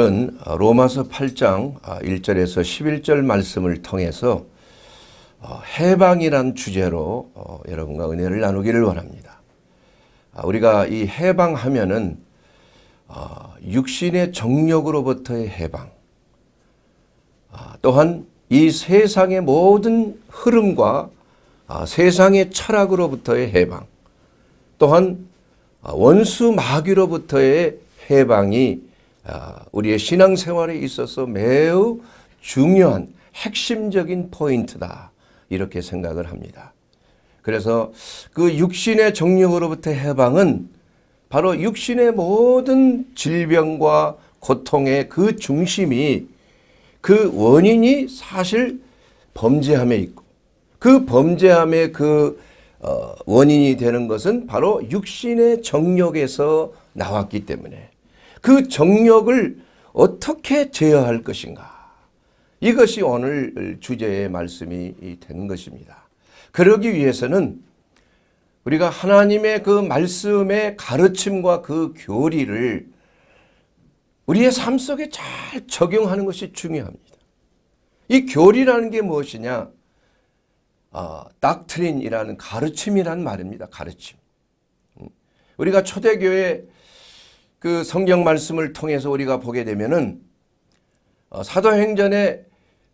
은 로마서 8장 1절에서 아, 11절 말씀을 통해서 어, 해방이란 주제로 어, 여러분과 은혜를 나누기를 원합니다. 아, 우리가 이 해방하면은 어, 육신의 정욕으로부터의 해방, 아, 또한 이 세상의 모든 흐름과 세상의 철학으로부터의 해방, 또한 원수 마귀로부터의 해방이 아, 우리의 신앙생활에 있어서 매우 중요한 핵심적인 포인트다. 이렇게 생각을 합니다. 그래서 그 육신의 정욕으로부터 해방은 바로 육신의 모든 질병과 고통의 그 중심이 그 원인이 사실 범죄함에 있고 그 범죄함의 그 어, 원인이 되는 것은 바로 육신의 정욕에서 나왔기 때문에 그 정력을 어떻게 제어할 것인가. 이것이 오늘 주제의 말씀이 되는 것입니다. 그러기 위해서는 우리가 하나님의 그 말씀의 가르침과 그 교리를 우리의 삶 속에 잘 적용하는 것이 중요합니다. 이 교리라는 게 무엇이냐? 닥트린이라는 아, 가르침이란 말입니다. 가르침. 음. 우리가 초대교회 그 성경 말씀을 통해서 우리가 보게 되면은 어, 사도행전에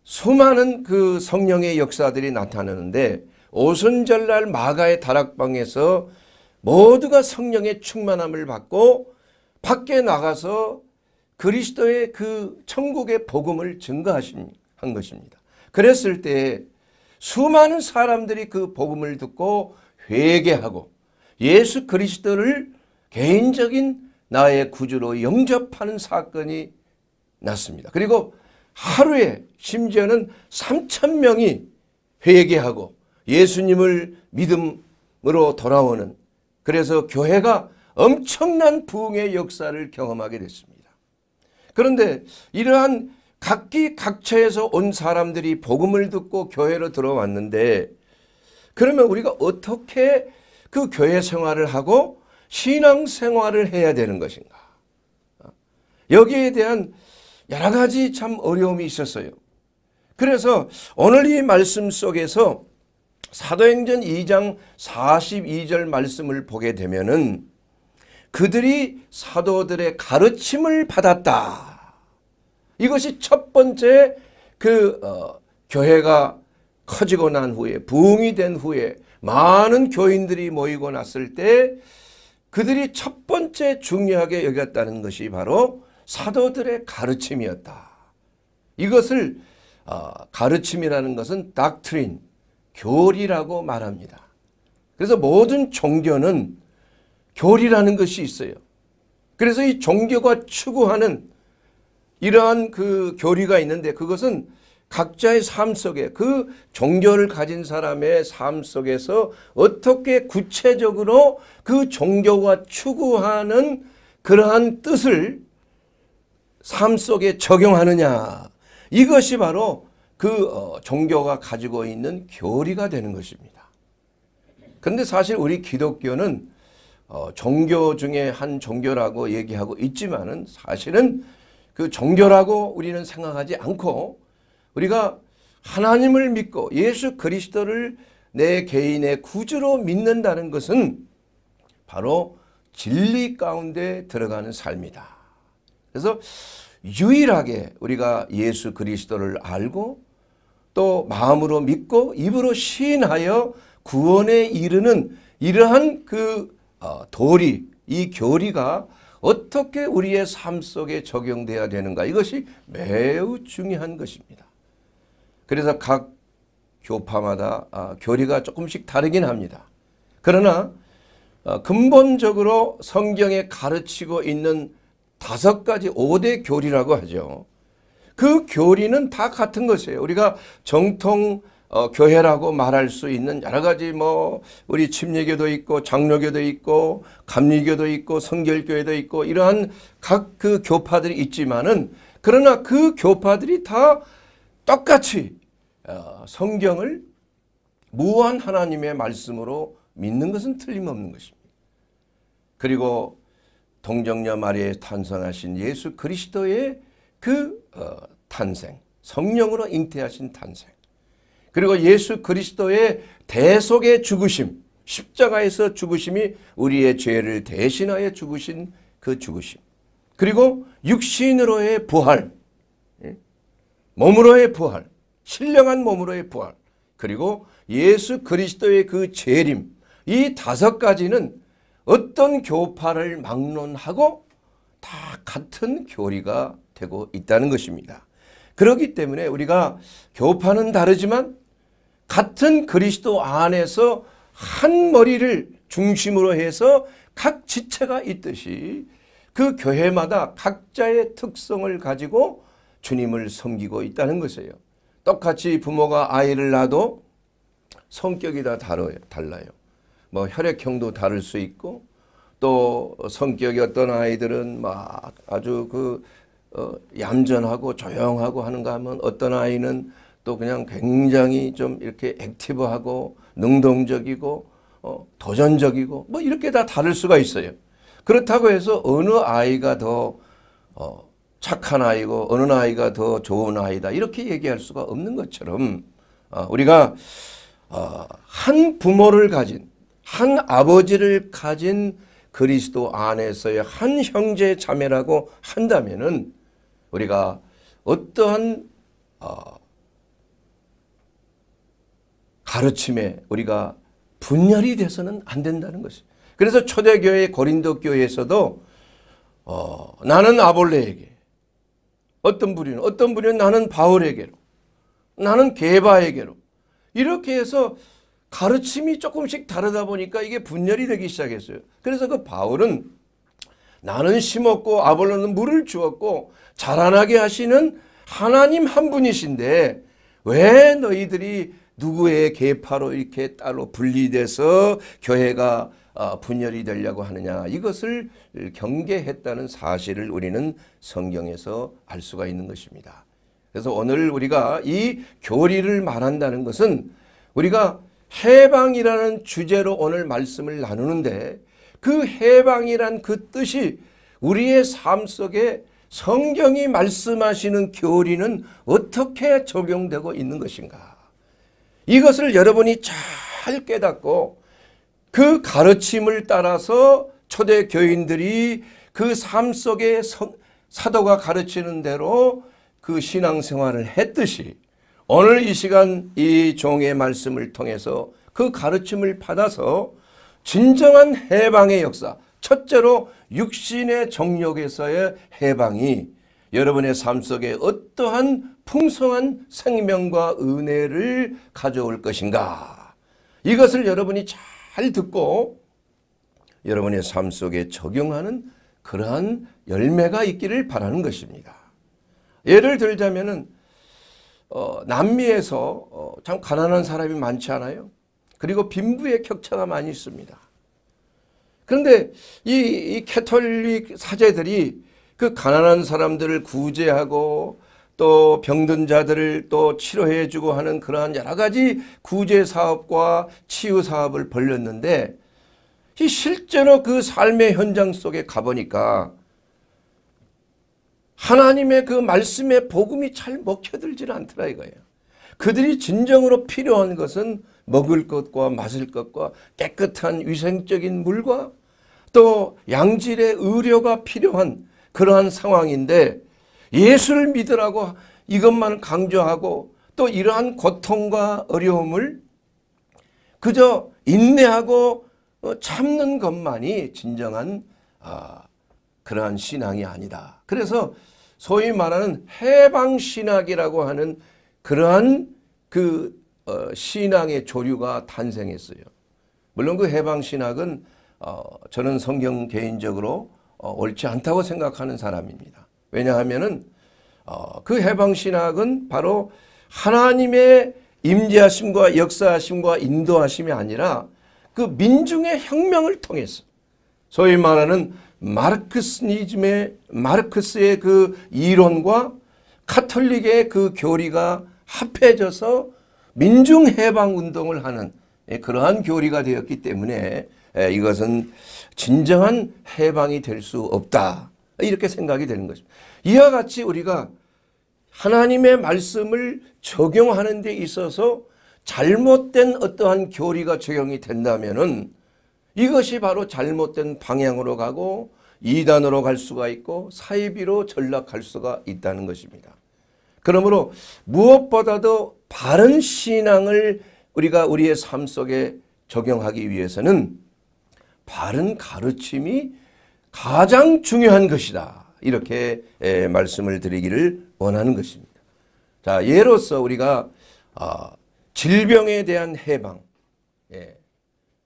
수많은 그 성령의 역사들이 나타나는데 오순절날 마가의 다락방에서 모두가 성령의 충만함을 받고 밖에 나가서 그리스도의 그 천국의 복음을 증거하신 한 것입니다. 그랬을 때 수많은 사람들이 그 복음을 듣고 회개하고 예수 그리스도를 개인적인 나의 구주로 영접하는 사건이 났습니다. 그리고 하루에 심지어는 3천 명이 회개하고 예수님을 믿음으로 돌아오는 그래서 교회가 엄청난 부흥의 역사를 경험하게 됐습니다. 그런데 이러한 각기 각처에서 온 사람들이 복음을 듣고 교회로 들어왔는데 그러면 우리가 어떻게 그 교회 생활을 하고 신앙생활을 해야 되는 것인가. 여기에 대한 여러 가지 참 어려움이 있었어요. 그래서 오늘 이 말씀 속에서 사도행전 2장 42절 말씀을 보게 되면은 그들이 사도들의 가르침을 받았다. 이것이 첫 번째 그 어, 교회가 커지고 난 후에 부흥이 된 후에 많은 교인들이 모이고 났을 때 그들이 첫 번째 중요하게 여겼다는 것이 바로 사도들의 가르침이었다. 이것을 어, 가르침이라는 것은 닥트린, 교리라고 말합니다. 그래서 모든 종교는 교리라는 것이 있어요. 그래서 이 종교가 추구하는 이러한 그 교리가 있는데 그것은 각자의 삶 속에 그 종교를 가진 사람의 삶 속에서 어떻게 구체적으로 그 종교가 추구하는 그러한 뜻을 삶 속에 적용하느냐 이것이 바로 그 어, 종교가 가지고 있는 교리가 되는 것입니다. 그런데 사실 우리 기독교는 어, 종교 중에 한 종교라고 얘기하고 있지만은 사실은 그 종교라고 우리는 생각하지 않고 우리가 하나님을 믿고 예수 그리스도를 내 개인의 구주로 믿는다는 것은 바로 진리 가운데 들어가는 삶이다. 그래서 유일하게 우리가 예수 그리스도를 알고 또 마음으로 믿고 입으로 시인하여 구원에 이르는 이러한 그 어, 도리, 이 교리가 어떻게 우리의 삶 속에 적용돼야 되는가 이것이 매우 중요한 것입니다. 그래서 각 교파마다 아, 교리가 조금씩 다르긴 합니다. 그러나 아, 근본적으로 성경에 가르치고 있는 다섯 가지 5대 교리라고 하죠. 그 교리는 다 같은 것이에요. 우리가 정통 어, 교회라고 말할 수 있는 여러 가지 뭐 우리 침례교도 있고 장로교도 있고 감리교도 있고 성결교회도 있고 이러한 각 그 교파들이 있지만은 그러나 그 교파들이 다 똑같이 어, 성경을 무한 하나님의 말씀으로 믿는 것은 틀림없는 것입니다. 그리고 동정녀 마리에 탄생하신 예수 그리스도의 그 어, 탄생, 성령으로 잉태하신 탄생, 그리고 예수 그리스도의 대속의 죽으심, 십자가에서 죽으심이 우리의 죄를 대신하여 죽으신 그 죽으심, 그리고 육신으로의 부활, 예? 몸으로의 부활, 신령한 몸으로의 부활 그리고 예수 그리스도의 그 재림 이 다섯 가지는 어떤 교파를 막론하고 다 같은 교리가 되고 있다는 것입니다. 그렇기 때문에 우리가 교파는 다르지만 같은 그리스도 안에서 한 머리를 중심으로 해서 각 지체가 있듯이 그 교회마다 각자의 특성을 가지고 주님을 섬기고 있다는 것이에요. 똑같이 부모가 아이를 낳아도 성격이 다 다르, 달라요. 뭐 혈액형도 다를 수 있고 또 성격이 어떤 아이들은 막 아주 그 어, 얌전하고 조용하고 하는가 하면 어떤 아이는 또 그냥 굉장히 좀 이렇게 액티브하고 능동적이고 어, 도전적이고 뭐 이렇게 다 다를 수가 있어요. 그렇다고 해서 어느 아이가 더 어, 착한 아이고 어느 아이가 더 좋은 아이다 이렇게 얘기할 수가 없는 것처럼 어, 우리가 어, 한 부모를 가진 한 아버지를 가진 그리스도 안에서의 한 형제 자매라고 한다면은 우리가 어떠한 어, 가르침에 우리가 분열이 돼서는 안 된다는 것이죠. 그래서 초대교회 고린도 교회에서도 어, 나는 아볼레에게 어떤 부류는 어떤 부류는 나는 바울에게로 나는 게바에게로 이렇게 해서 가르침이 조금씩 다르다 보니까 이게 분열이 되기 시작했어요. 그래서 그 바울은 나는 심었고 아볼로는 물을 주었고 자라나게 하시는 하나님 한 분이신데 왜 너희들이 누구의 계파로 이렇게 따로 분리돼서 교회가 아, 분열이 되려고 하느냐 이것을 경계했다는 사실을 우리는 성경에서 알 수가 있는 것입니다. 그래서 오늘 우리가 이 교리를 말한다는 것은 우리가 해방이라는 주제로 오늘 말씀을 나누는데 그 해방이란 그 뜻이 우리의 삶 속에 성경이 말씀하시는 교리는 어떻게 적용되고 있는 것인가 이것을 여러분이 잘 깨닫고 그 가르침을 따라서 초대 교인들이 그 삶 속에 성, 사도가 가르치는 대로 그 신앙생활을 했듯이 오늘 이 시간 이 종의 말씀을 통해서 그 가르침을 받아서 진정한 해방의 역사 첫째로 육신의 정력에서의 해방이 여러분의 삶 속에 어떠한 풍성한 생명과 은혜를 가져올 것인가 이것을 여러분이 잘잘 듣고 여러분의 삶 속에 적용하는 그러한 열매가 있기를 바라는 것입니다. 예를 들자면은 어, 남미에서 어, 참 가난한 사람이 많지 않아요. 그리고 빈부의 격차가 많이 있습니다. 그런데 이, 이 캐톨릭 사제들이 그 가난한 사람들을 구제하고 또 병든 자들을 또 치료해주고 하는 그러한 여러 가지 구제 사업과 치유 사업을 벌렸는데 실제로 그 삶의 현장 속에 가보니까 하나님의 그 말씀의 복음이 잘 먹혀들질 않더라 이거예요. 그들이 진정으로 필요한 것은 먹을 것과 마실 것과 깨끗한 위생적인 물과 또 양질의 의료가 필요한 그러한 상황인데 예수를 믿으라고 이것만 강조하고 또 이러한 고통과 어려움을 그저 인내하고 어, 참는 것만이 진정한 아, 그러한 신앙이 아니다. 그래서 소위 말하는 해방신학이라고 하는 그러한 그 어, 신앙의 조류가 탄생했어요. 물론 그 해방신학은 어, 저는 성경 개인적으로 어, 옳지 않다고 생각하는 사람입니다. 왜냐하면은 어, 그 해방 신학은 바로 하나님의 임재하심과 역사하심과 인도하심이 아니라 그 민중의 혁명을 통해서 소위 말하는 마르크스니즘의 마르크스의 그 이론과 카톨릭의 그 교리가 합해져서 민중 해방 운동을 하는 예, 그러한 교리가 되었기 때문에 예, 이것은 진정한 해방이 될 수 없다. 이렇게 생각이 되는 것입니다. 이와 같이 우리가 하나님의 말씀을 적용하는 데 있어서 잘못된 어떠한 교리가 적용이 된다면은 이것이 바로 잘못된 방향으로 가고 이단으로 갈 수가 있고 사이비로 전락할 수가 있다는 것입니다. 그러므로 무엇보다도 바른 신앙을 우리가 우리의 삶 속에 적용하기 위해서는 바른 가르침이 가장 중요한 것이다. 이렇게 예, 말씀을 드리기를 원하는 것입니다. 자, 예로서 우리가 아, 질병에 대한 해방. 예.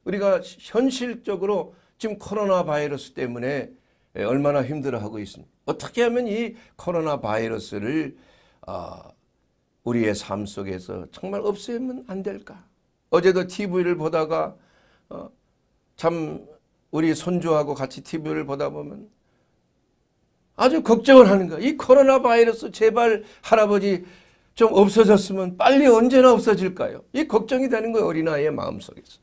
우리가 현실적으로 지금 코로나 바이러스 때문에 예, 얼마나 힘들어하고 있습니다. 어떻게 하면 이 코로나 바이러스를 아, 우리의 삶 속에서 정말 없애면 안 될까? 어제도 TV를 보다가 어, 참 우리 손주하고 같이 TV를 보다 보면 아주 걱정을 하는 거야. 이 코로나 바이러스 제발 할아버지 좀 없어졌으면 빨리 언제나 없어질까요? 이 걱정이 되는 거예요. 어린아이의 마음속에서.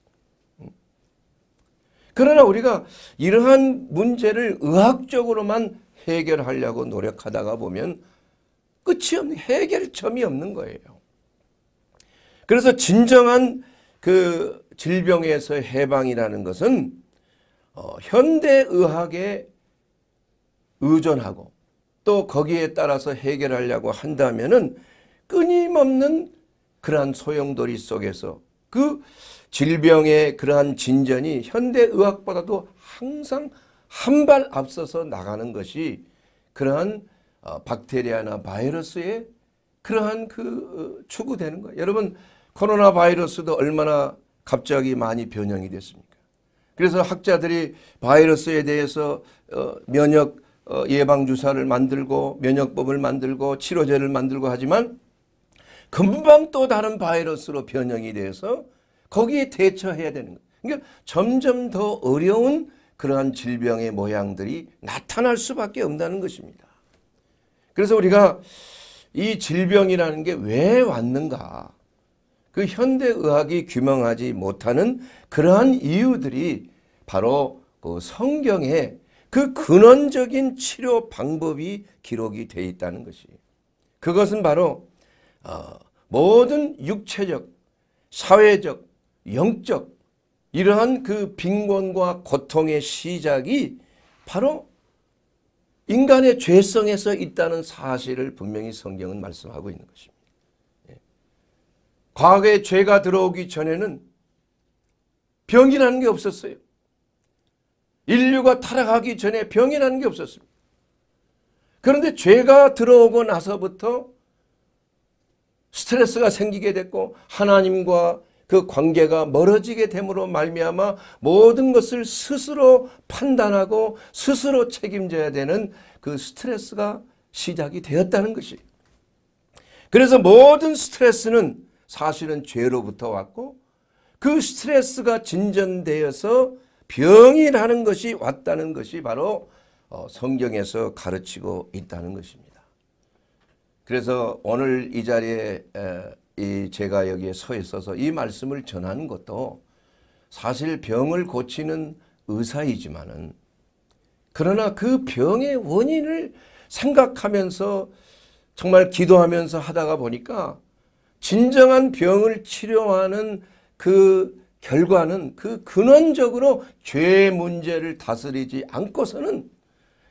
그러나 우리가 이러한 문제를 의학적으로만 해결하려고 노력하다가 보면 끝이 없는 해결점이 없는 거예요. 그래서 진정한 그 질병에서 해방이라는 것은 어, 현대의학에 의존하고 또 거기에 따라서 해결하려고 한다면은 끊임없는 그러한 소용돌이 속에서 그 질병의 그러한 진전이 현대의학보다도 항상 한 발 앞서서 나가는 것이 그러한 어, 박테리아나 바이러스의 그러한 그 어, 추구되는 거예요. 여러분 코로나 바이러스도 얼마나 갑자기 많이 변형이 됐습니까? 그래서 학자들이 바이러스에 대해서 어, 면역 어, 예방 주사를 만들고 면역법을 만들고 치료제를 만들고 하지만 금방 또 다른 바이러스로 변형이 돼서 거기에 대처해야 되는 거예요. 그러니까 점점 더 어려운 그러한 질병의 모양들이 나타날 수밖에 없다는 것입니다. 그래서 우리가 이 질병이라는 게 왜 왔는가 그 현대의학이 규명하지 못하는 그러한 이유들이 바로 그 성경에 그 근원적인 치료 방법이 기록이 되어 있다는 것이 그것은 바로 어, 모든 육체적, 사회적, 영적 이러한 그 빈곤과 고통의 시작이 바로 인간의 죄성에서 있다는 사실을 분명히 성경은 말씀하고 있는 것입니다. 과거에 죄가 들어오기 전에는 병이나는게 없었어요. 인류가 타락하기 전에 병이라는 게 없었습니다. 그런데 죄가 들어오고 나서부터 스트레스가 생기게 됐고 하나님과 그 관계가 멀어지게 됨으로 말미암아 모든 것을 스스로 판단하고 스스로 책임져야 되는 그 스트레스가 시작이 되었다는 것이. 그래서 모든 스트레스는 사실은 죄로부터 왔고 그 스트레스가 진전되어서 병이 나는 것이 왔다는 것이 바로 어, 성경에서 가르치고 있다는 것입니다. 그래서 오늘 이 자리에 제가 여기에 서 있어서 이 말씀을 전하는 것도 사실 병을 고치는 의사이지만은 그러나 그 병의 원인을 생각하면서 정말 기도하면서 하다가 보니까 진정한 병을 치료하는 그 결과는 그 근원적으로 죄 문제를 다스리지 않고서는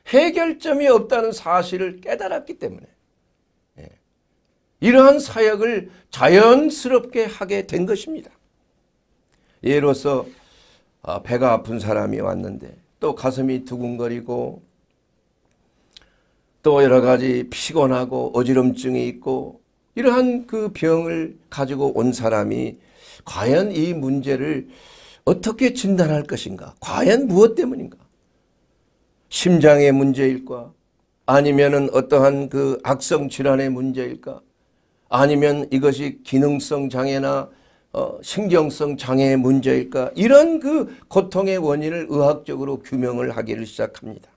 해결점이 없다는 사실을 깨달았기 때문에 예, 이러한 사역을 자연스럽게 하게 된 것입니다. 예로서 아, 배가 아픈 사람이 왔는데 또 가슴이 두근거리고 또 여러 가지 피곤하고 어지럼증이 있고 이러한 그 병을 가지고 온 사람이 과연 이 문제를 어떻게 진단할 것인가? 과연 무엇 때문인가? 심장의 문제일까? 아니면은 어떠한 그 악성 질환의 문제일까? 아니면 이것이 기능성 장애나 어, 신경성 장애의 문제일까? 이런 그 고통의 원인을 의학적으로 규명을 하기를 시작합니다.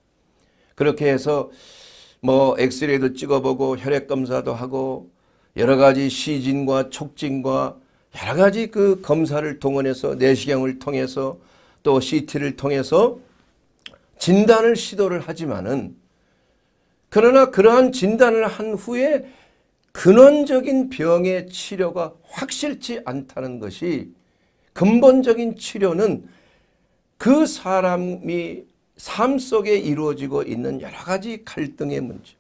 그렇게 해서 뭐 엑스레이도 찍어보고 혈액 검사도 하고 여러 가지 시진과 촉진과 여러 가지 그 검사를 동원해서 내시경을 통해서 또 CT를 통해서 진단을 시도를 하지만은 그러나 그러한 진단을 한 후에 근원적인 병의 치료가 확실치 않다는 것이 근본적인 치료는 그 사람이 삶 속에 이루어지고 있는 여러 가지 갈등의 문제,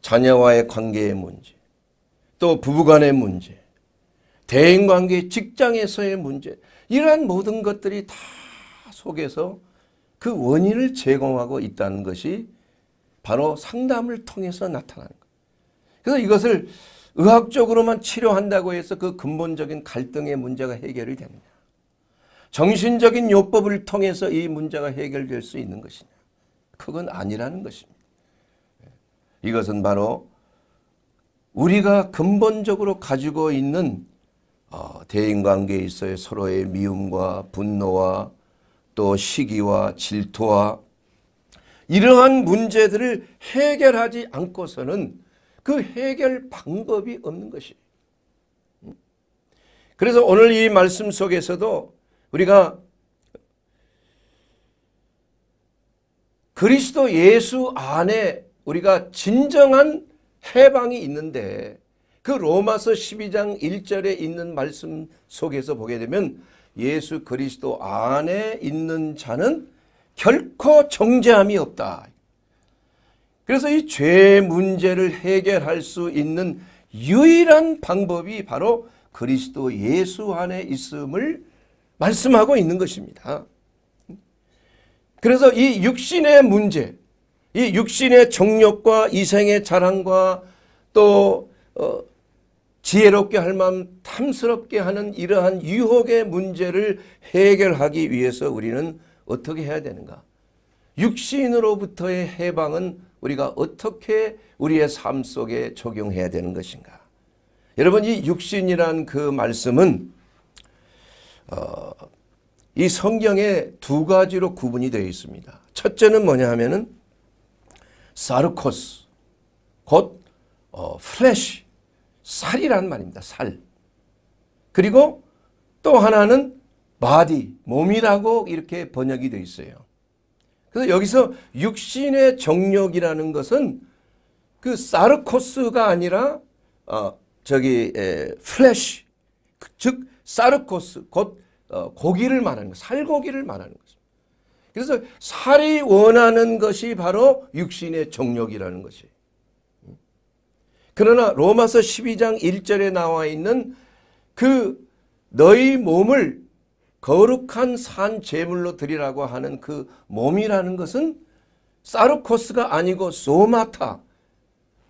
자녀와의 관계의 문제, 또 부부간의 문제, 대인관계, 직장에서의 문제 이러한 모든 것들이 다 속에서 그 원인을 제공하고 있다는 것이 바로 상담을 통해서 나타나는 것. 그래서 이것을 의학적으로만 치료한다고 해서 그 근본적인 갈등의 문제가 해결이 되느냐. 정신적인 요법을 통해서 이 문제가 해결될 수 있는 것이냐. 그건 아니라는 것입니다. 예. 이것은 바로 우리가 근본적으로 가지고 있는 어, 대인관계에 있어의 서로의 미움과 분노와 또 시기와 질투와 이러한 문제들을 해결하지 않고서는 그 해결 방법이 없는 것이. 음. 그래서 오늘 이 말씀 속에서도 우리가 그리스도 예수 안에 우리가 진정한 해방이 있는데 그 로마서 12장 1절에 있는 말씀 속에서 보게 되면 예수 그리스도 안에 있는 자는 결코 정죄함이 없다. 그래서 이 죄 문제를 해결할 수 있는 유일한 방법이 바로 그리스도 예수 안에 있음을 말씀하고 있는 것입니다. 그래서 이 육신의 문제, 이 육신의 정력과 이생의 자랑과 또 어, 지혜롭게 할 마음 탐스럽게 하는 이러한 유혹의 문제를 해결하기 위해서 우리는 어떻게 해야 되는가? 육신으로부터의 해방은 우리가 어떻게 우리의 삶 속에 적용해야 되는 것인가? 여러분 이 육신이란 그 말씀은 어, 이 성경에 두 가지로 구분이 되어 있습니다. 첫째는 뭐냐 하면은 사르코스 곧 어, 플래시 살이라는 말입니다. 살. 그리고 또 하나는 바디 몸이라고 이렇게 번역이 되어 있어요. 그래서 여기서 육신의 정력이라는 것은 그 사르코스가 아니라 어, 저기 에, 플래시 그 즉 사르코스 곧 어, 고기를 말하는 거 살고기를 말하는 거 그래서 살이 원하는 것이 바로 육신의 정력이라는 것이. 에요 그러나 로마서 12장 1절에 나와 있는 그 너희 몸을 거룩한 산 제물로 드리라고 하는 그 몸이라는 것은 사르코스가 아니고 소마타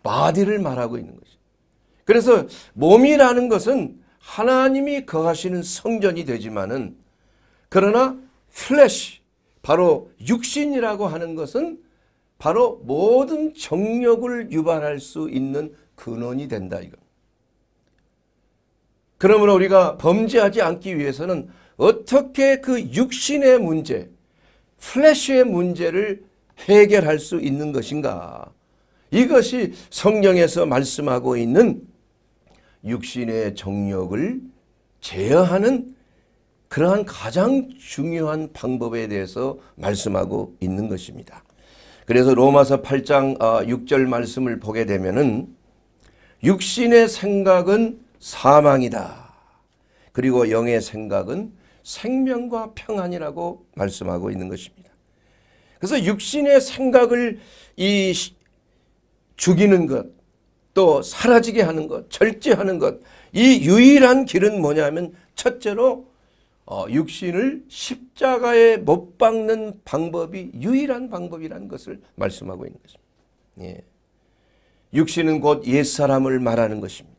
바디를 말하고 있는 것이죠. 그래서 몸이라는 것은 하나님이 거하시는 성전이 되지만은 그러나 플래시 바로 육신이라고 하는 것은 바로 모든 정력을 유발할 수 있는 근원이 된다 이거. 그러므로 우리가 범죄하지 않기 위해서는 어떻게 그 육신의 문제, 플래시의 문제를 해결할 수 있는 것인가. 이것이 성경에서 말씀하고 있는 육신의 정욕을 제어하는 그러한 가장 중요한 방법에 대해서 말씀하고 있는 것입니다. 그래서 로마서 8장 6절 아, 말씀을 보게 되면은 육신의 생각은 사망이다. 그리고 영의 생각은 생명과 평안이라고 말씀하고 있는 것입니다. 그래서 육신의 생각을 이 죽이는 것, 또 사라지게 하는 것, 절제하는 것, 이 유일한 길은 뭐냐면 첫째로 어, 육신을 십자가에 못 박는 방법이 유일한 방법이라는 것을 말씀하고 있는 것입니다. 예. 육신은 곧 옛사람을 말하는 것입니다.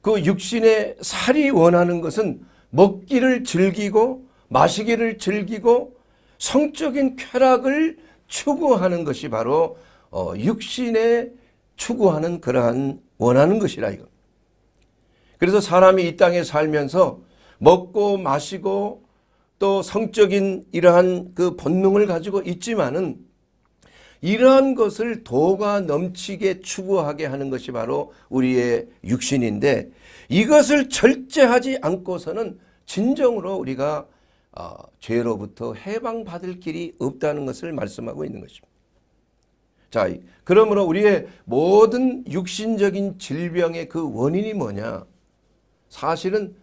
그 육신의 살이 원하는 것은 먹기를 즐기고 마시기를 즐기고 성적인 쾌락을 추구하는 것이 바로 어, 육신의 추구하는 그러한 원하는 것이라 이겁 그래서 사람이 이 땅에 살면서 먹고 마시고 또 성적인 이러한 그 본능을 가지고 있지만은 이러한 것을 도가 넘치게 추구하게 하는 것이 바로 우리의 육신인데 이것을 절제하지 않고서는 진정으로 우리가 어, 죄로부터 해방받을 길이 없다는 것을 말씀하고 있는 것입니다. 자, 그러므로 우리의 모든 육신적인 질병의 그 원인이 뭐냐? 사실은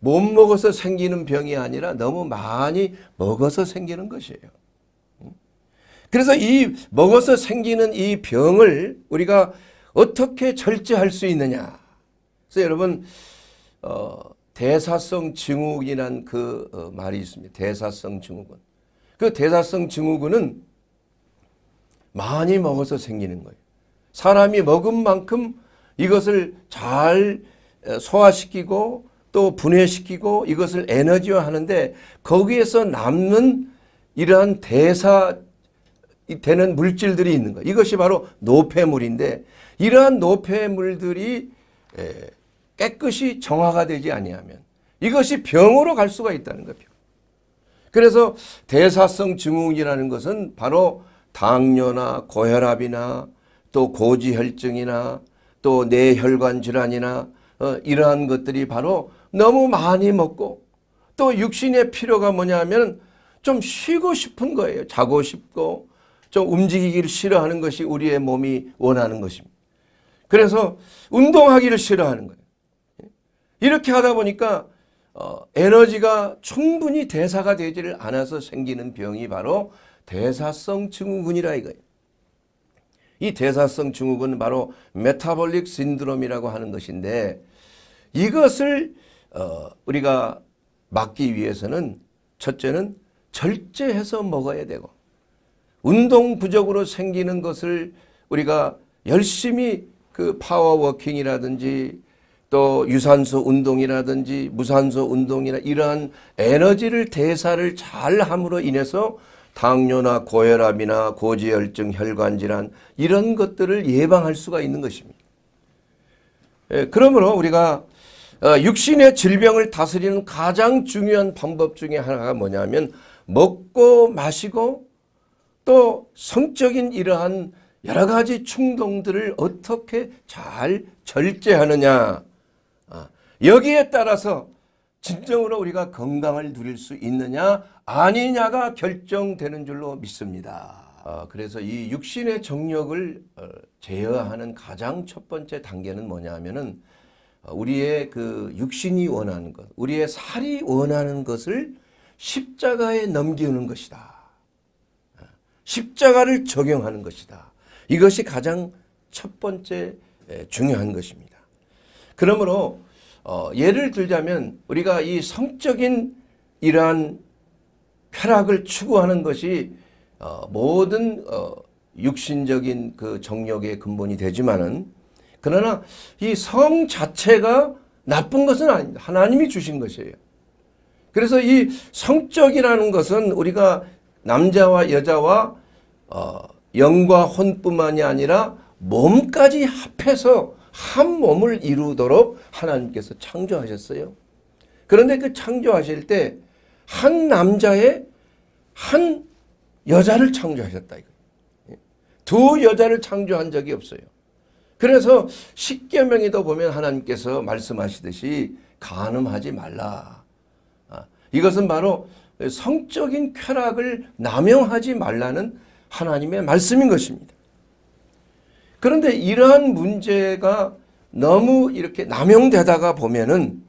못 먹어서 생기는 병이 아니라 너무 많이 먹어서 생기는 것이에요. 그래서 이 먹어서 생기는 이 병을 우리가 어떻게 절제할 수 있느냐. 그래서 여러분 어, 대사성 증후군이란 그 어, 말이 있습니다. 대사성 증후군. 그 대사성 증후군은 많이 먹어서 생기는 거예요. 사람이 먹은 만큼 이것을 잘 소화시키고 또 분해시키고 이것을 에너지화 하는데 거기에서 남는 이러한 대사 되는 물질들이 있는 거 이것이 바로 노폐물인데 이러한 노폐물들이 깨끗이 정화가 되지 아니하면 이것이 병으로 갈 수가 있다는 거예요. 그래서 대사성 증후군이라는 것은 바로 당뇨나 고혈압이나 또 고지혈증이나 또 뇌혈관 질환이나 어, 이러한 것들이 바로 너무 많이 먹고 또 육신의 필요가 뭐냐면 좀 쉬고 싶은 거예요. 자고 싶고 좀 움직이기를 싫어하는 것이 우리의 몸이 원하는 것입니다. 그래서 운동하기를 싫어하는 거예요. 이렇게 하다 보니까 어, 에너지가 충분히 대사가 되지를 않아서 생기는 병이 바로 대사성 증후군이라 이거예요. 이 대사성 증후군은 바로 메타볼릭 신드롬이라고 하는 것인데 이것을 어, 우리가 막기 위해서는 첫째는 절제해서 먹어야 되고 운동 부족으로 생기는 것을 우리가 열심히 그 파워워킹이라든지 또 유산소 운동이라든지 무산소 운동이나 이러한 에너지를 대사를 잘 함으로 인해서 당뇨나 고혈압이나 고지혈증, 혈관질환 이런 것들을 예방할 수가 있는 것입니다. 예, 그러므로 우리가 어, 육신의 질병을 다스리는 가장 중요한 방법 중에 하나가 뭐냐면 먹고 마시고 또 성적인 이러한 여러 가지 충동들을 어떻게 잘 절제하느냐 아, 여기에 따라서 진정으로 우리가 건강을 누릴 수 있느냐 아니냐가 결정되는 줄로 믿습니다. 어, 그래서 이 육신의 정력을 어, 제어하는 가장 첫 번째 단계는 뭐냐 하면은 어, 우리의 그 육신이 원하는 것, 우리의 살이 원하는 것을 십자가에 넘기는 것이다. 어, 십자가를 적용하는 것이다. 이것이 가장 첫 번째 중요한 것입니다. 그러므로 어, 예를 들자면 우리가 이 성적인 이러한 쾌락을 추구하는 것이 모든 육신적인 그 정력의 근본이 되지만은 그러나 이 성 자체가 나쁜 것은 아닙니다. 하나님이 주신 것이에요. 그래서 이 성적이라는 것은 우리가 남자와 여자와 어, 영과 혼뿐만이 아니라 몸까지 합해서 한 몸을 이루도록 하나님께서 창조하셨어요. 그런데 그 창조하실 때 한 남자의 한 여자를 창조하셨다. 이거. 예. 두 여자를 창조한 적이 없어요. 그래서 십계명에도 보면 하나님께서 말씀하시듯이 간음하지 말라. 아, 이것은 바로 성적인 쾌락을 남용하지 말라는 하나님의 말씀인 것입니다. 그런데 이러한 문제가 너무 이렇게 남용되다가 보면은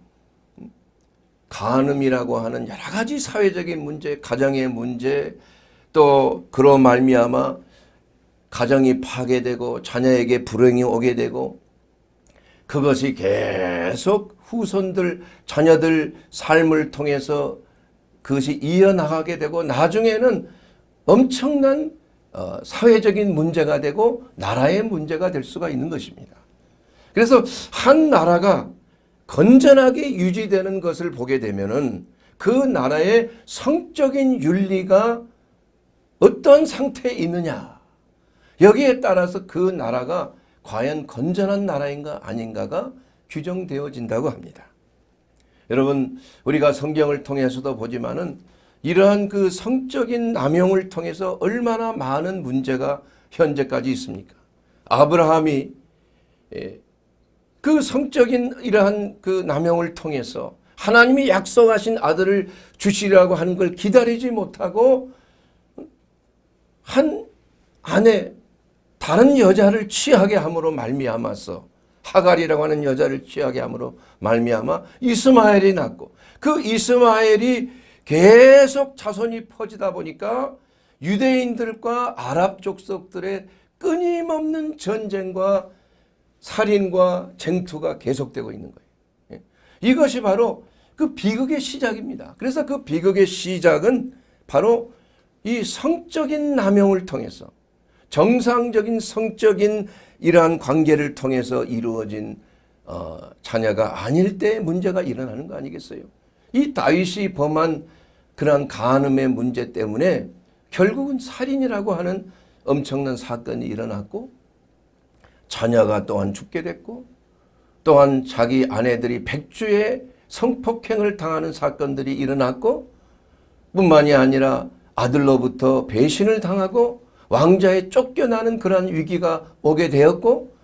간음이라고 하는 여러 가지 사회적인 문제, 가정의 문제, 또 그로 말미암아 가정이 파괴되고 자녀에게 불행이 오게 되고 그것이 계속 후손들 자녀들 삶을 통해서 그것이 이어나가게 되고 나중에는 엄청난 어, 사회적인 문제가 되고 나라의 문제가 될 수가 있는 것입니다. 그래서 한 나라가 건전하게 유지되는 것을 보게 되면그 나라의 성적인 윤리가 어떤 상태에 있느냐 여기에 따라서 그 나라가 과연 건전한 나라인가 아닌가가 규정되어진다고 합니다. 여러분 우리가 성경을 통해서도 보지만은 이러한 그 성적인 남용을 통해서 얼마나 많은 문제가 현재까지 있습니까? 아브라함이 예, 그 성적인 이러한 그 남용을 통해서 하나님이 약속하신 아들을 주시라고 하는 걸 기다리지 못하고 한 아내 다른 여자를 취하게 함으로 말미암아서 하갈이라고 하는 여자를 취하게 함으로 말미암아 이스마엘이 낳고 그 이스마엘이 계속 자손이 퍼지다 보니까 유대인들과 아랍 족속들의 끊임없는 전쟁과 살인과 쟁투가 계속되고 있는 거예요. 예. 이것이 바로 그 비극의 시작입니다. 그래서 그 비극의 시작은 바로 이 성적인 남용을 통해서 정상적인 성적인 이러한 관계를 통해서 이루어진 어, 자녀가 아닐 때 문제가 일어나는 거 아니겠어요? 이 다윗이 범한 그러한 간음의 문제 때문에 결국은 살인이라고 하는 엄청난 사건이 일어났고 자녀가 또한 죽게 됐고 또한 자기 아내들이 백주의 성폭행을 당하는 사건들이 일어났고 뿐만이 아니라 아들로부터 배신을 당하고 왕자에 쫓겨나는 그러한 위기가 오게 되었고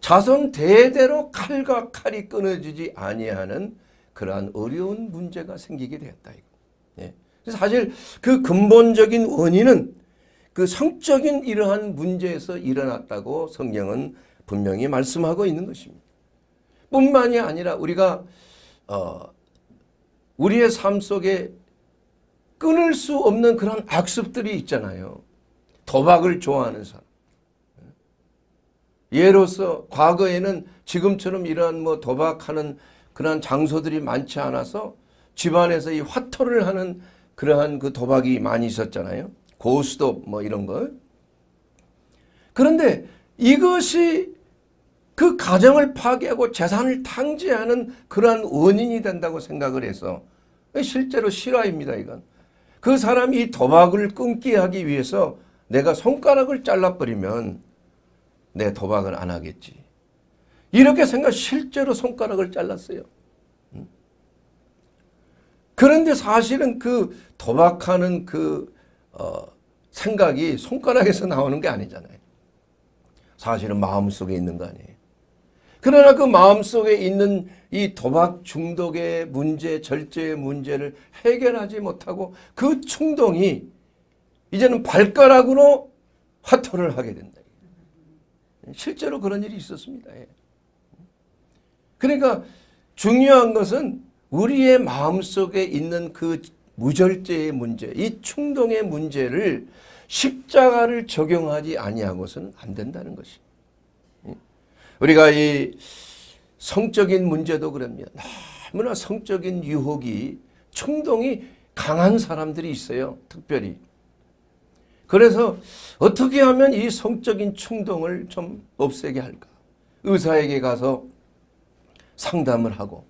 자손 대대로 칼과 칼이 끊어지지 아니하는 그러한 어려운 문제가 생기게 되었다. 예. 사실 그 근본적인 원인은 그 성적인 이러한 문제에서 일어났다고 성경은 분명히 말씀하고 있는 것입니다. 뿐만이 아니라 우리가 어, 우리의 삶 속에 끊을 수 없는 그런 악습들이 있잖아요. 도박을 좋아하는 사람. 예로서 과거에는 지금처럼 이러한 뭐 도박하는 그러 장소들이 많지 않아서 집안에서 이 화토를 하는 그러한 그 도박이 많이 있었잖아요. 고스톱 뭐 이런 걸. 그런데 이것이 그 가정을 파괴하고 재산을 탕지하는 그러한 원인이 된다고 생각을 해서 실제로 실화입니다 이건. 그 사람이 도박을 끊기 하기 위해서 내가 손가락을 잘라버리면 내 도박을 안 하겠지. 이렇게 생각 실제로 손가락을 잘랐어요. 그런데 사실은 그 도박하는 그 어, 생각이 손가락에서 나오는 게 아니잖아요. 사실은 마음속에 있는 거 아니에요. 그러나 그 마음속에 있는 이 도박 중독의 문제, 절제의 문제를 해결하지 못하고 그 충동이 이제는 발가락으로 화토를 하게 된다. 실제로 그런 일이 있었습니다. 예. 그러니까 중요한 것은 우리의 마음속에 있는 그 무절제의 문제, 이 충동의 문제를 십자가를 적용하지 아니하고서는 안 된다는 것입니다. 예. 우리가 이 성적인 문제도 그럽니다. 너무나 성적인 유혹이 충동이 강한 사람들이 있어요. 특별히. 그래서 어떻게 하면 이 성적인 충동을 좀 없애게 할까? 의사에게 가서 상담을 하고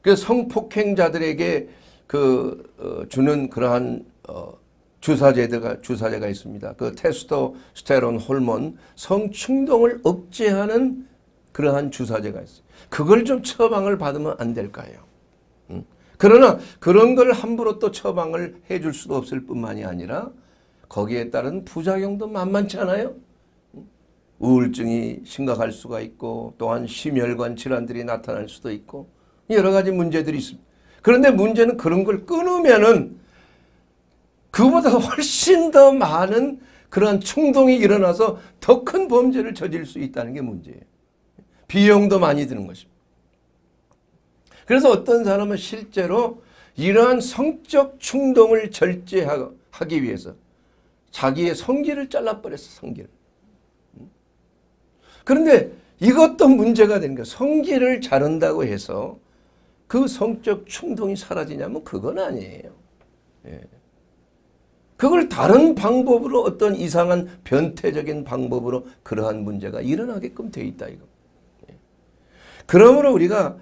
그 성폭행자들에게 그 어, 주는 그러한 어, 주사제가 주사제가 있습니다. 그 테스토스테론 호르몬 성충동을 억제하는 그러한 주사제가 있어요. 그걸 좀 처방을 받으면 안 될까요? 음. 그러나 그런 걸 함부로 또 처방을 해줄 수도 없을 뿐만이 아니라 거기에 따른 부작용도 만만치 않아요. 우울증이 심각할 수가 있고 또한 심혈관 질환들이 나타날 수도 있고 여러 가지 문제들이 있습니다. 그런데 문제는 그런 걸 끊으면은 그보다 훨씬 더 많은 그런 충동이 일어나서 더 큰 범죄를 저질 수 있다는 게 문제예요. 비용도 많이 드는 것입니다. 그래서 어떤 사람은 실제로 이러한 성적 충동을 절제하기 위해서 자기의 성기를 잘라버렸어 성기를. 그런데 이것도 문제가 되는 거야. 성기를 자른다고 해서 그 성적 충동이 사라지냐면 그건 아니에요. 예. 그걸 다른 방법으로 어떤 이상한 변태적인 방법으로 그러한 문제가 일어나게끔 돼 있다 이거. 예. 그러므로 우리가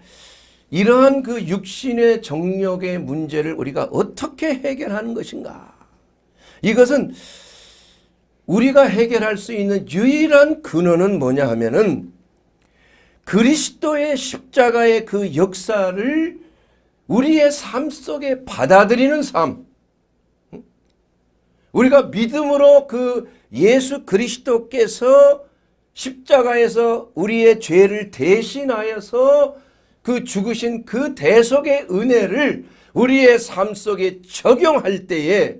이러한 그 육신의 정력의 문제를 우리가 어떻게 해결하는 것인가 이것은 우리가 해결할 수 있는 유일한 근원은 뭐냐 하면은 그리스도의 십자가의 그 역사를 우리의 삶 속에 받아들이는 삶. 우리가 믿음으로 그 예수 그리스도께서 십자가에서 우리의 죄를 대신하여서 그 죽으신 그 대속의 은혜를 우리의 삶 속에 적용할 때에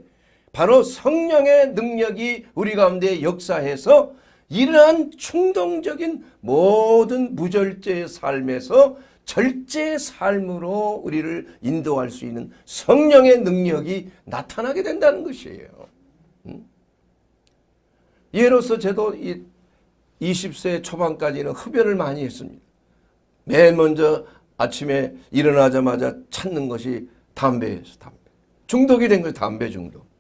바로 성령의 능력이 우리 가운데 역사해서 이러한 충동적인 모든 무절제의 삶에서 절제의 삶으로 우리를 인도할 수 있는 성령의 능력이 나타나게 된다는 것이에요. 음? 예로서 저도 20세 초반까지는 흡연을 많이 했습니다. 맨 먼저 아침에 일어나자마자 찾는 것이 담배예요. 담배. 중독이 된 것이 담배 중독.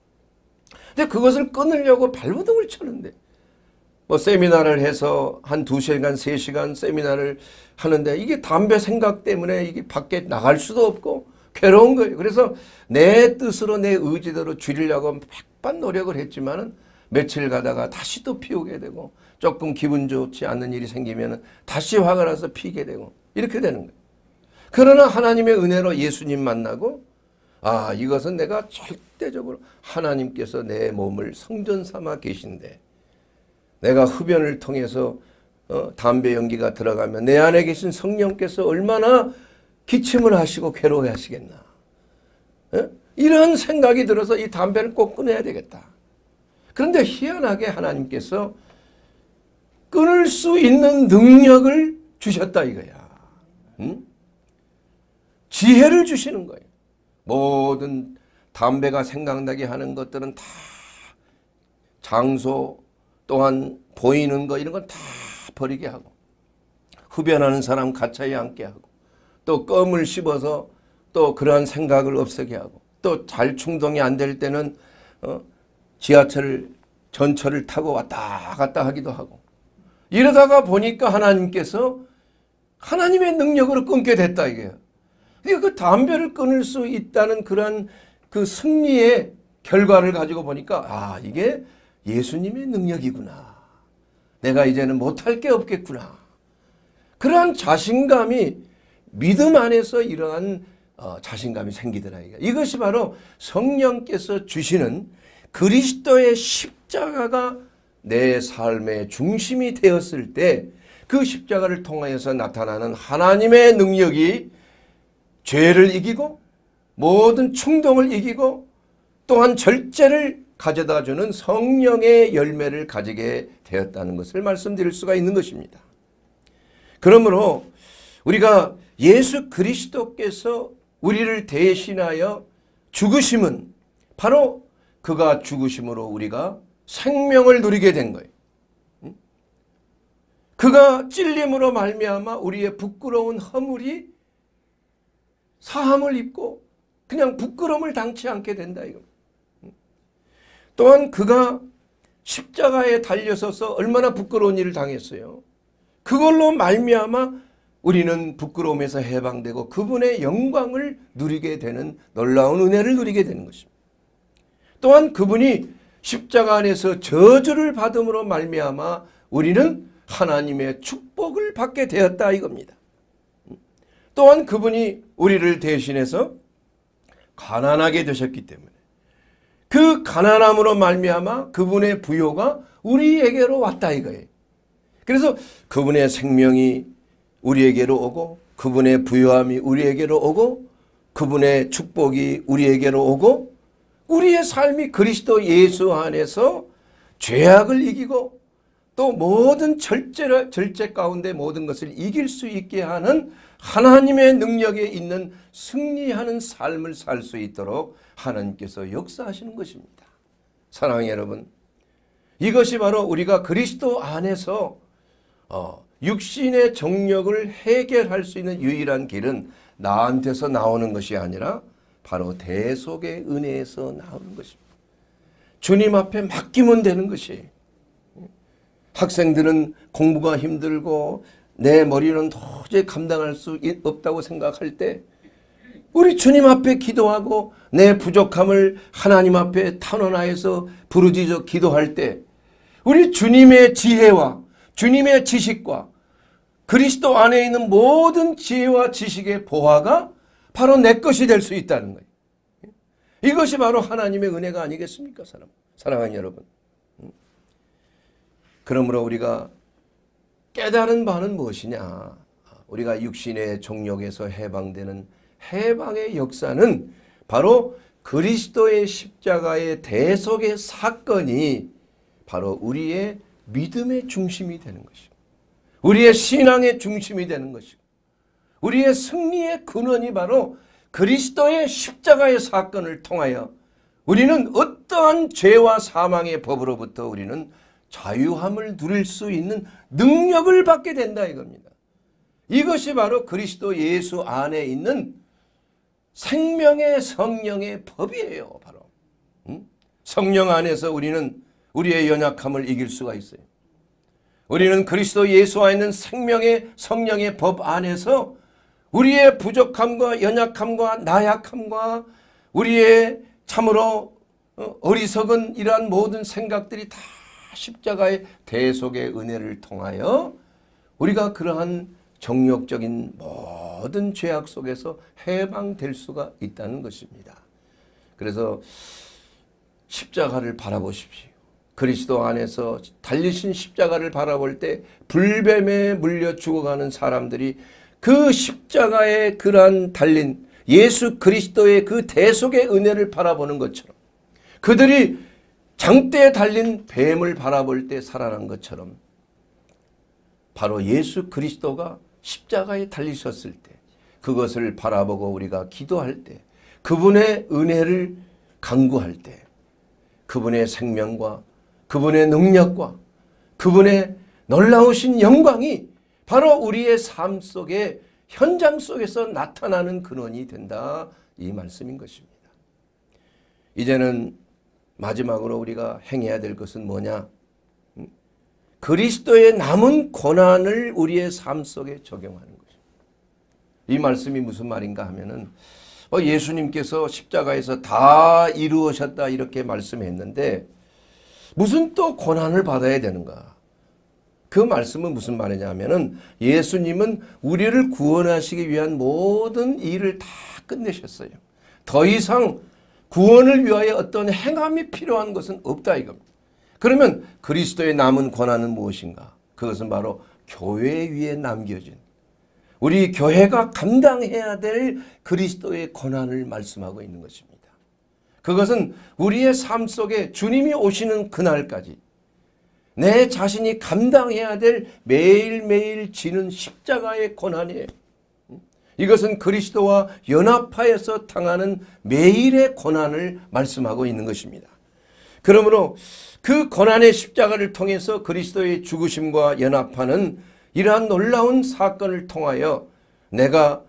근데 그것을 끊으려고 발버둥을 쳤는데 뭐 세미나를 해서 한2시간3시간 세미나를 하는데 이게 담배 생각 때문에 이게 밖에 나갈 수도 없고 괴로운 거예요. 그래서 내 뜻으로 내 의지대로 줄이려고 백반 노력을 했지만 은 며칠 가다가 다시 또 피우게 되고 조금 기분 좋지 않는 일이 생기면 다시 화가 나서 피게 되고 이렇게 되는 거예요. 그러나 하나님의 은혜로 예수님 만나고 아 이것은 내가 절대 절대적으로 하나님께서 내 몸을 성전 삼아 계신데 내가 흡연을 통해서 어, 담배 연기가 들어가면 내 안에 계신 성령께서 얼마나 기침을 하시고 괴로워 하시겠나. 에? 어? 이런 생각이 들어서 이 담배를 꼭 끊어야 되겠다. 그런데 희한하게 하나님께서 끊을 수 있는 능력을 주셨다 이거야. 응? 지혜를 주시는 거예요. 모든 담배가 생각나게 하는 것들은 다 장소 또한 보이는 거 이런 건 다 버리게 하고 흡연하는 사람 가차에 앉게 하고 또 껌을 씹어서 또 그러한 생각을 없애게 하고 또 잘 충동이 안 될 때는 어, 지하철 전철을 타고 왔다 갔다 하기도 하고 이러다가 보니까 하나님께서 하나님의 능력으로 끊게 됐다 이게그 그러니까 담배를 끊을 수 있다는 그런 그 승리의 결과를 가지고 보니까 아 이게 예수님의 능력이구나. 내가 이제는 못할 게 없겠구나. 그러한 자신감이 믿음 안에서 이러한 어, 자신감이 생기더라. 이것이 바로 성령께서 주시는 그리스도의 십자가가 내 삶의 중심이 되었을 때 그 십자가를 통하여서 나타나는 하나님의 능력이 죄를 이기고 모든 충동을 이기고 또한 절제를 가져다 주는 성령의 열매를 가지게 되었다는 것을 말씀드릴 수가 있는 것입니다. 그러므로 우리가 예수 그리스도께서 우리를 대신하여 죽으심은 바로 그가 죽으심으로 우리가 생명을 누리게 된 거예요. 그가 찔림으로 말미암아 우리의 부끄러운 허물이 사함을 입고 그냥 부끄럼을 당치 않게 된다 이거. 또한 그가 십자가에 달려서서 얼마나 부끄러운 일을 당했어요. 그걸로 말미암아 우리는 부끄러움에서 해방되고 그분의 영광을 누리게 되는 놀라운 은혜를 누리게 되는 것입니다. 또한 그분이 십자가 안에서 저주를 받음으로 말미암아 우리는 하나님의 축복을 받게 되었다 이겁니다. 또한 그분이 우리를 대신해서 가난하게 되셨기 때문에 그 가난함으로 말미암아 그분의 부여가 우리에게로 왔다 이거예요. 그래서 그분의 생명이 우리에게로 오고 그분의 부여함이 우리에게로 오고 그분의 축복이 우리에게로 오고 우리의 삶이 그리스도 예수 안에서 죄악을 이기고 또 모든 절제 를 절제 가운데 모든 것을 이길 수 있게 하는 하나님의 능력에 있는 승리하는 삶을 살 수 있도록 하나님께서 역사하시는 것입니다. 사랑하는 여러분, 이것이 바로 우리가 그리스도 안에서 어, 육신의 정력을 해결할 수 있는 유일한 길은 나한테서 나오는 것이 아니라 바로 대속의 은혜에서 나오는 것입니다. 주님 앞에 맡기면 되는 것이 학생들은 공부가 힘들고 내 머리는 도저히 감당할 수 없다고 생각할 때 우리 주님 앞에 기도하고 내 부족함을 하나님 앞에 탄원하여서 부르짖어 기도할 때 우리 주님의 지혜와 주님의 지식과 그리스도 안에 있는 모든 지혜와 지식의 보화가 바로 내 것이 될 수 있다는 거예요. 이것이 바로 하나님의 은혜가 아니겠습니까, 사랑하는 여러분. 음. 그러므로 우리가 깨달은 바는 무엇이냐? 우리가 육신의 정욕에서 해방되는 해방의 역사는 바로 그리스도의 십자가의 대속의 사건이 바로 우리의 믿음의 중심이 되는 것이고 우리의 신앙의 중심이 되는 것이고 우리의 승리의 근원이 바로 그리스도의 십자가의 사건을 통하여 우리는 어떠한 죄와 사망의 법으로부터 우리는 자유함을 누릴 수 있는 능력을 받게 된다 이겁니다. 이것이 바로 그리스도 예수 안에 있는 생명의 성령의 법이에요. 바로 음? 성령 안에서 우리는 우리의 연약함을 이길 수가 있어요. 우리는 그리스도 예수 안 있는 생명의 성령의 법 안에서 우리의 부족함과 연약함과 나약함과 우리의 참으로 어, 어리석은 이러한 모든 생각들이 다 십자가의 대속의 은혜를 통하여 우리가 그러한 정욕적인 모든 죄악 속에서 해방될 수가 있다는 것입니다. 그래서 십자가를 바라보십시오. 그리스도 안에서 달리신 십자가를 바라볼 때 불뱀에 물려 죽어가는 사람들이 그 십자가에 그러한 달린 예수 그리스도의 그 대속의 은혜를 바라보는 것처럼 그들이 장대에 달린 뱀을 바라볼 때 살아난 것처럼 바로 예수 그리스도가 십자가에 달리셨을 때 그것을 바라보고 우리가 기도할 때 그분의 은혜를 강구할 때 그분의 생명과 그분의 능력과 그분의 놀라우신 영광이 바로 우리의 삶 속에 현장 속에서 나타나는 근원이 된다 이 말씀인 것입니다. 이제는 마지막으로 우리가 행해야 될 것은 뭐냐? 음? 그리스도의 남은 고난을 우리의 삶 속에 적용하는 것입니다. 이 말씀이 무슨 말인가 하면은 어, 예수님께서 십자가에서 다 이루어셨다 이렇게 말씀했는데 무슨 또 고난을 받아야 되는가? 그 말씀은 무슨 말이냐면은 예수님은 우리를 구원하시기 위한 모든 일을 다 끝내셨어요. 더 이상 구원을 위하여 어떤 행함이 필요한 것은 없다 이겁니다. 그러면 그리스도의 남은 권한은 무엇인가? 그것은 바로 교회 위에 남겨진 우리 교회가 감당해야 될 그리스도의 권한을 말씀하고 있는 것입니다. 그것은 우리의 삶 속에 주님이 오시는 그날까지 내 자신이 감당해야 될 매일매일 지는 십자가의 고난이에요. 이것은 그리스도와 연합하여서 당하는 매일의 고난을 말씀하고 있는 것입니다. 그러므로 그 고난의 십자가를 통해서 그리스도의 죽으심과 연합하는 이러한 놀라운 사건을 통하여 내가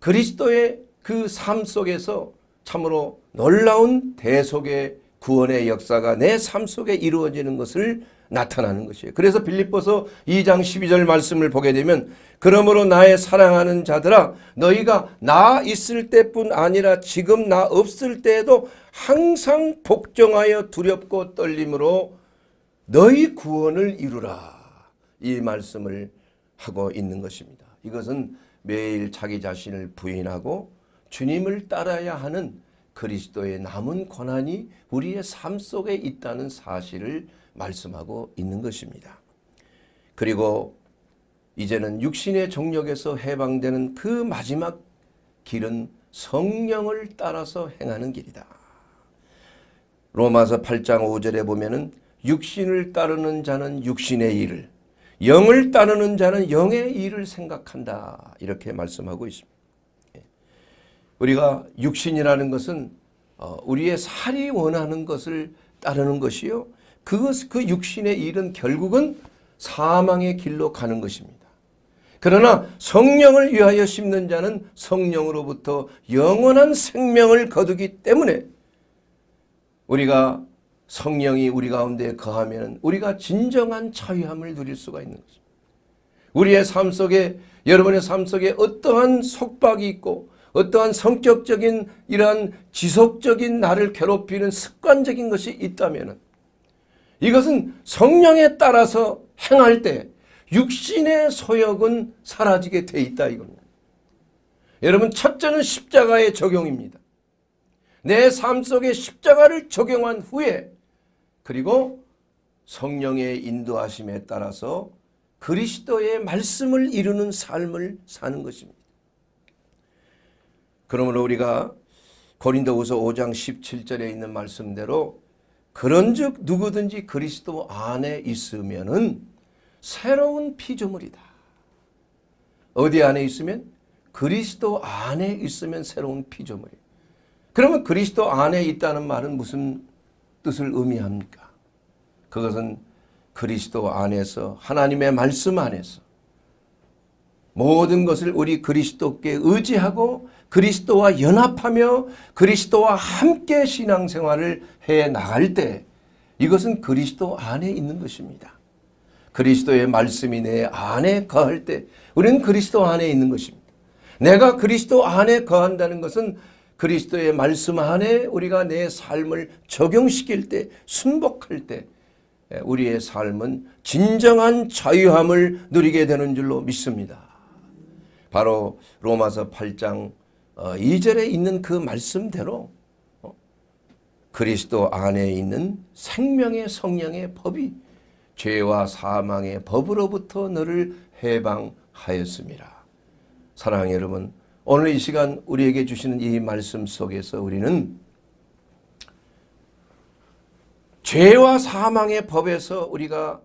그리스도의 그 삶 속에서 참으로 놀라운 대속의 구원의 역사가 내 삶 속에 이루어지는 것을 나타나는 것이에요. 그래서 빌립보서 2장 12절 말씀을 보게 되면 그러므로 나의 사랑하는 자들아 너희가 나 있을 때뿐 아니라 지금 나 없을 때에도 항상 복종하여 두렵고 떨림으로 너희 구원을 이루라 이 말씀을 하고 있는 것입니다. 이것은 매일 자기 자신을 부인하고 주님을 따라야 하는 그리스도의 남은 권한이 우리의 삶 속에 있다는 사실을 말씀하고 있는 것입니다. 그리고 이제는 육신의 정력에서 해방되는 그 마지막 길은 성령을 따라서 행하는 길이다. 로마서 8장 5절에 보면은 육신을 따르는 자는 육신의 일을 영을 따르는 자는 영의 일을 생각한다. 이렇게 말씀하고 있습니다. 예. 우리가 육신이라는 것은 어, 우리의 살이 원하는 것을 따르는 것이요. 그것, 그 육신의 일은 결국은 사망의 길로 가는 것입니다. 그러나 성령을 위하여 심는 자는 성령으로부터 영원한 생명을 거두기 때문에 우리가 성령이 우리 가운데 거하면 우리가 진정한 자유함을 누릴 수가 있는 것입니다. 우리의 삶 속에 여러분의 삶 속에 어떠한 속박이 있고 어떠한 성격적인 이러한 지속적인 나를 괴롭히는 습관적인 것이 있다면 이것은 성령에 따라서 행할 때 육신의 소욕은 사라지게 돼 있다 이겁니다. 여러분 첫째는 십자가의 적용입니다. 내 삶 속에 십자가를 적용한 후에 그리고 성령의 인도하심에 따라서 그리스도의 말씀을 이루는 삶을 사는 것입니다. 그러므로 우리가 고린도후서 5장 17절에 있는 말씀대로 그런즉 누구든지 그리스도 안에 있으면은 새로운 피조물이다. 어디 안에 있으면 그리스도 안에 있으면 새로운 피조물이. 그러면 그리스도 안에 있다는 말은 무슨 뜻을 의미합니까? 그것은 그리스도 안에서 하나님의 말씀 안에서 모든 것을 우리 그리스도께 의지하고 그리스도와 연합하며 그리스도와 함께 신앙생활을 해 나갈 때 이것은 그리스도 안에 있는 것입니다. 그리스도의 말씀이 내 안에 거할 때 우리는 그리스도 안에 있는 것입니다. 내가 그리스도 안에 거한다는 것은 그리스도의 말씀 안에 우리가 내 삶을 적용시킬 때 순복할 때 우리의 삶은 진정한 자유함을 누리게 되는 줄로 믿습니다. 바로 로마서 8장 2절에 어, 있는 그 말씀대로 어, 그리스도 안에 있는 생명의 성령의 법이 죄와 사망의 법으로부터 너를 해방하였습니다. 사랑하는 여러분 오늘 이 시간 우리에게 주시는 이 말씀 속에서 우리는 죄와 사망의 법에서 우리가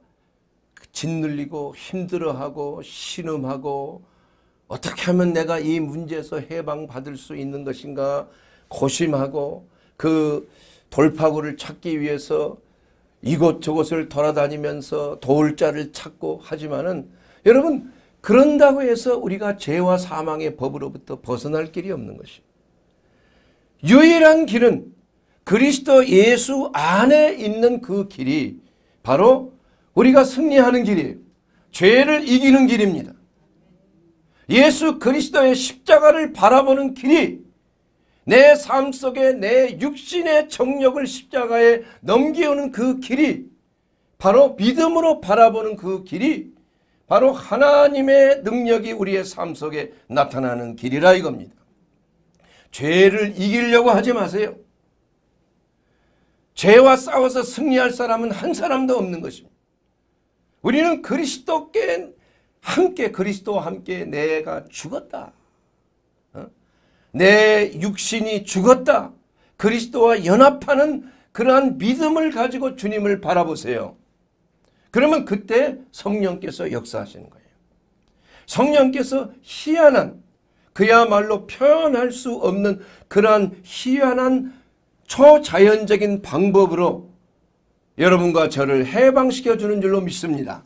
짓눌리고 힘들어하고 신음하고 어떻게 하면 내가 이 문제에서 해방받을 수 있는 것인가 고심하고 그 돌파구를 찾기 위해서 이곳저곳을 돌아다니면서 도울 자를 찾고 하지만은 여러분 그런다고 해서 우리가 죄와 사망의 법으로부터 벗어날 길이 없는 것입니다. 유일한 길은 그리스도 예수 안에 있는 그 길이 바로 우리가 승리하는 길이에요. 죄를 이기는 길입니다. 예수 그리스도의 십자가를 바라보는 길이 내 삶 속에 내 육신의 정력을 십자가에 넘겨오는 그 길이 바로 믿음으로 바라보는 그 길이 바로 하나님의 능력이 우리의 삶 속에 나타나는 길이라 이겁니다. 죄를 이기려고 하지 마세요. 죄와 싸워서 승리할 사람은 한 사람도 없는 것입니다. 우리는 그리스도께 함께 그리스도와 함께 내가 죽었다. 어? 내 육신이 죽었다. 그리스도와 연합하는 그러한 믿음을 가지고 주님을 바라보세요. 그러면 그때 성령께서 역사하시는 거예요. 성령께서 희한한 그야말로 표현할 수 없는 그러한 희한한 초자연적인 방법으로 여러분과 저를 해방시켜 주는 줄로 믿습니다.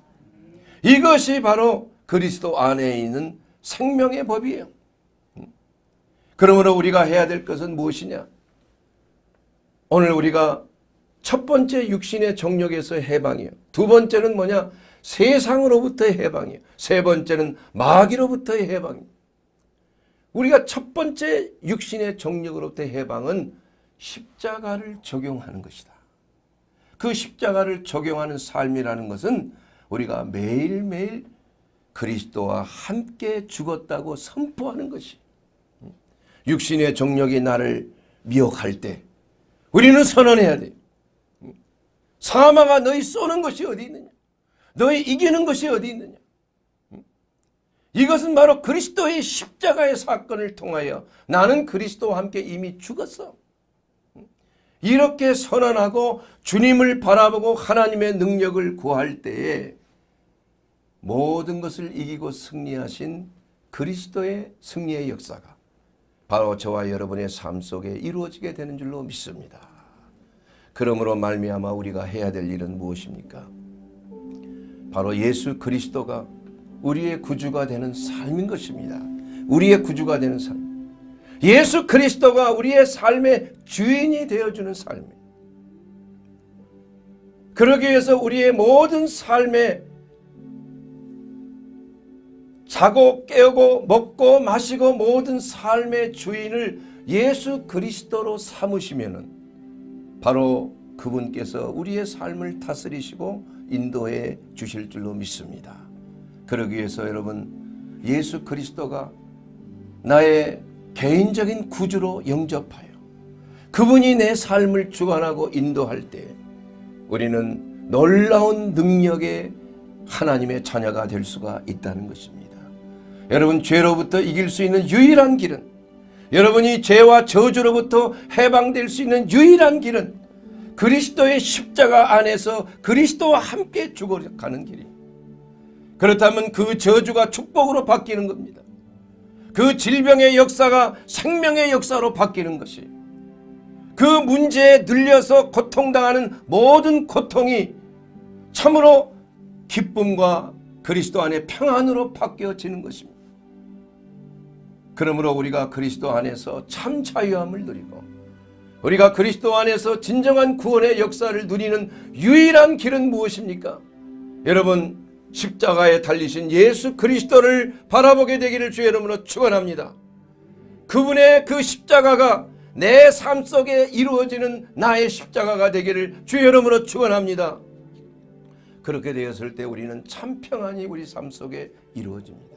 이것이 바로 그리스도 안에 있는 생명의 법이에요. 음. 그러므로 우리가 해야 될 것은 무엇이냐? 오늘 우리가 첫 번째 육신의 정력에서 해방이요. 두 번째는 뭐냐? 세상으로부터의 해방이요. 세 번째는 마귀로부터의 해방이요. 우리가 첫 번째 육신의 정력으로부터의 해방은 십자가를 적용하는 것이다. 그 십자가를 적용하는 삶이라는 것은 우리가 매일매일 그리스도와 함께 죽었다고 선포하는 것이 육신의 정력이 나를 미혹할 때 우리는 선언해야 돼. 사마가 너희 쏘는 것이 어디 있느냐? 너희 이기는 것이 어디 있느냐? 이것은 바로 그리스도의 십자가의 사건을 통하여 나는 그리스도와 함께 이미 죽었어. 이렇게 선언하고 주님을 바라보고 하나님의 능력을 구할 때에 모든 것을 이기고 승리하신 그리스도의 승리의 역사가 바로 저와 여러분의 삶 속에 이루어지게 되는 줄로 믿습니다. 그러므로 말미암아 우리가 해야 될 일은 무엇입니까? 바로 예수 그리스도가 우리의 구주가 되는 삶인 것입니다. 우리의 구주가 되는 삶. 예수 그리스도가 우리의 삶의 주인이 되어주는 삶 그러기 위해서 우리의 모든 삶에 자고 깨우고 먹고 마시고 모든 삶의 주인을 예수 그리스도로 삼으시면 바로 그분께서 우리의 삶을 다스리시고 인도해 주실 줄로 믿습니다. 그러기 위해서 여러분 예수 그리스도가 나의 개인적인 구주로 영접하여 그분이 내 삶을 주관하고 인도할 때 우리는 놀라운 능력의 하나님의 자녀가 될 수가 있다는 것입니다. 여러분 죄로부터 이길 수 있는 유일한 길은 여러분이 죄와 저주로부터 해방될 수 있는 유일한 길은 그리스도의 십자가 안에서 그리스도와 함께 죽어가는 길이 그렇다면 그 저주가 축복으로 바뀌는 겁니다. 그 질병의 역사가 생명의 역사로 바뀌는 것이 그 문제에 늘려서 고통당하는 모든 고통이 참으로 기쁨과 그리스도 안에 평안으로 바뀌어지는 것입니다. 그러므로 우리가 그리스도 안에서 참 자유함을 누리고 우리가 그리스도 안에서 진정한 구원의 역사를 누리는 유일한 길은 무엇입니까? 여러분 십자가에 달리신 예수 그리스도를 바라보게 되기를 주의 이름으로 축원합니다. 그분의 그 십자가가 내 삶 속에 이루어지는 나의 십자가가 되기를 주의 이름으로 축원합니다. 그렇게 되었을 때 우리는 참 평안이 우리 삶 속에 이루어집니다.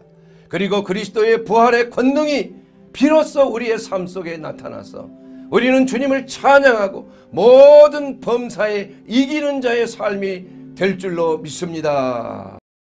그리고 그리스도의 부활의 권능이 비로소 우리의 삶 속에 나타나서 우리는 주님을 찬양하고 모든 범사에 이기는 자의 삶이 될 줄로 믿습니다.